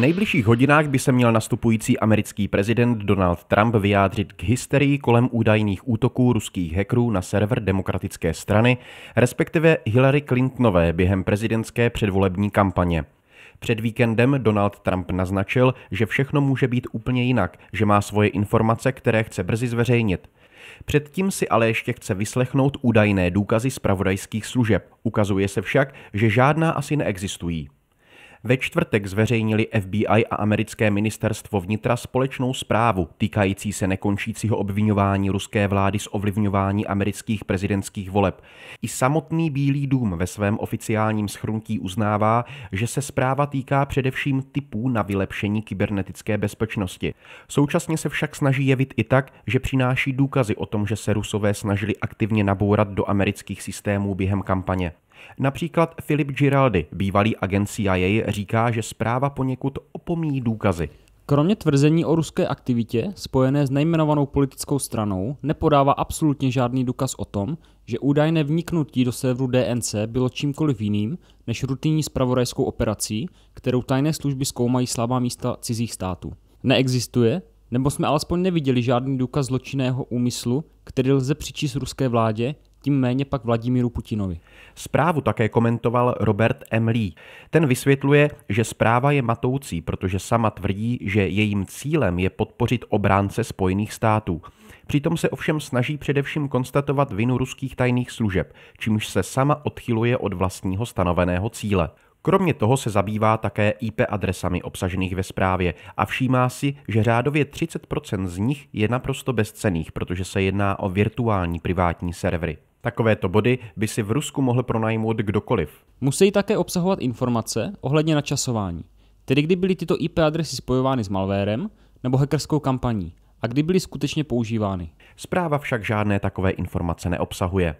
nejbližších hodinách by se měl nastupující americký prezident Donald Trump vyjádřit k hysterii kolem údajných útoků ruských hackerů na server demokratické strany, respektive Hillary Clintonové během prezidentské předvolební kampaně. Před víkendem Donald Trump naznačil, že všechno může být úplně jinak, že má svoje informace, které chce brzy zveřejnit. Předtím si ale ještě chce vyslechnout údajné důkazy zpravodajských služeb. Ukazuje se však, že žádná asi neexistují. Ve čtvrtek zveřejnili FBI a americké ministerstvo vnitra společnou zprávu týkající se nekončícího obvinování ruské vlády z ovlivňování amerických prezidentských voleb. I samotný Bílý dům ve svém oficiálním schrnutí uznává, že se zpráva týká především typů na vylepšení kybernetické bezpečnosti. Současně se však snaží jevit i tak, že přináší důkazy o tom, že se Rusové snažili aktivně nabourat do amerických systémů během kampaně. Například Filip Giraldi, bývalý agent CIA, říká, že zpráva poněkud opomíjí důkazy. Kromě tvrzení o ruské aktivitě spojené s nejmenovanou politickou stranou nepodává absolutně žádný důkaz o tom, že údajné vniknutí do severu DNC bylo čímkoliv jiným než rutinní spravodajskou operací, kterou tajné služby zkoumají slabá místa cizích států. Neexistuje, nebo jsme alespoň neviděli žádný důkaz zločinného úmyslu, který lze přičíst ruské vládě tím méně pak Vladimíru Putinovi. Zprávu také komentoval Robert M. Lee. Ten vysvětluje, že zpráva je matoucí, protože sama tvrdí, že jejím cílem je podpořit obránce Spojených států. Přitom se ovšem snaží především konstatovat vinu ruských tajných služeb, čímž se sama odchyluje od vlastního stanoveného cíle. Kromě toho se zabývá také IP adresami obsažených ve zprávě a všímá si, že řádově 30% z nich je naprosto bezcených, protože se jedná o virtuální privátní servery. Takovéto body by si v Rusku mohl pronajmout kdokoliv. Musí také obsahovat informace ohledně načasování, tedy kdy byly tyto IP adresy spojovány s malvérem nebo hackerskou kampaní a kdy byly skutečně používány. Zpráva však žádné takové informace neobsahuje.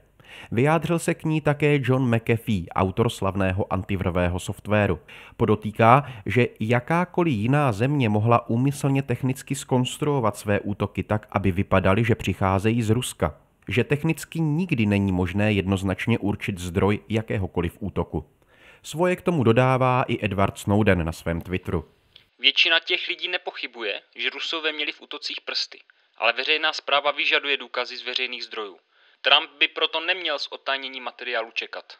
Vyjádřil se k ní také John McAfee, autor slavného antivrvého softwaru. Podotýká, že jakákoliv jiná země mohla úmyslně technicky skonstruovat své útoky tak, aby vypadaly, že přicházejí z Ruska že technicky nikdy není možné jednoznačně určit zdroj jakéhokoliv útoku. Svoje k tomu dodává i Edward Snowden na svém Twitteru. Většina těch lidí nepochybuje, že Rusové měli v útocích prsty, ale veřejná zpráva vyžaduje důkazy z veřejných zdrojů. Trump by proto neměl s odtajněním materiálu čekat.